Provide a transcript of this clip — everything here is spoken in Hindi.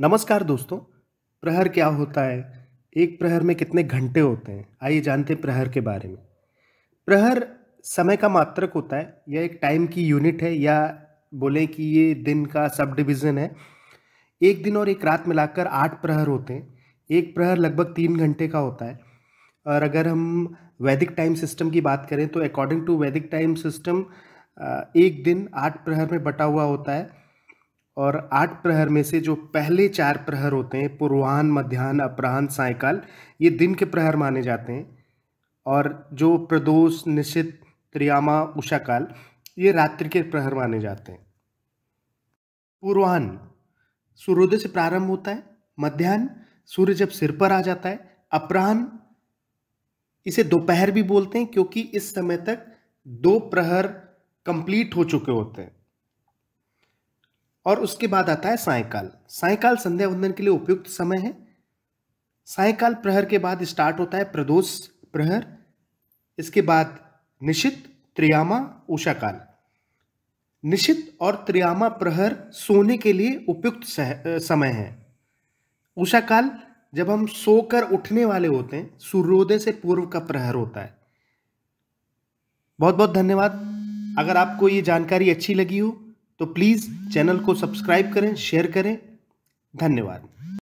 नमस्कार दोस्तों प्रहर क्या होता है एक प्रहर में कितने घंटे होते हैं आइए जानते हैं प्रहर के बारे में प्रहर समय का मात्रक होता है यह एक टाइम की यूनिट है या बोलें कि ये दिन का सब डिविज़न है एक दिन और एक रात मिलाकर आठ प्रहर होते हैं एक प्रहर लगभग तीन घंटे का होता है और अगर हम वैदिक टाइम सिस्टम की बात करें तो अकॉर्डिंग टू वैदिक टाइम सिस्टम एक दिन आठ प्रहर में बटा हुआ होता है और आठ प्रहर में से जो पहले चार प्रहर होते हैं पूर्वाहन मध्यान्ह अपराह्न सायकाल ये दिन के प्रहर माने जाते हैं और जो प्रदोष निश्चित त्रियामा उषाकाल ये रात्रि के प्रहर माने जाते हैं पूर्वाहन सूर्योदय से प्रारंभ होता है मध्यान्ह सूर्य जब सिर पर आ जाता है अपराह्न इसे दोपहर भी बोलते हैं क्योंकि इस समय तक दो प्रहर कंप्लीट हो चुके होते हैं और उसके बाद आता है सायकाल सायकाल संध्या वंदन के लिए उपयुक्त समय है सायकाल प्रहर के बाद स्टार्ट होता है प्रदोष प्रहर इसके बाद निशित त्रियामा उषाकाल निशित और त्रियामा प्रहर सोने के लिए उपयुक्त समय है उषाकाल जब हम सोकर उठने वाले होते हैं सूर्योदय से पूर्व का प्रहर होता है बहुत बहुत धन्यवाद अगर आपको ये जानकारी अच्छी लगी हो तो प्लीज़ चैनल को सब्सक्राइब करें शेयर करें धन्यवाद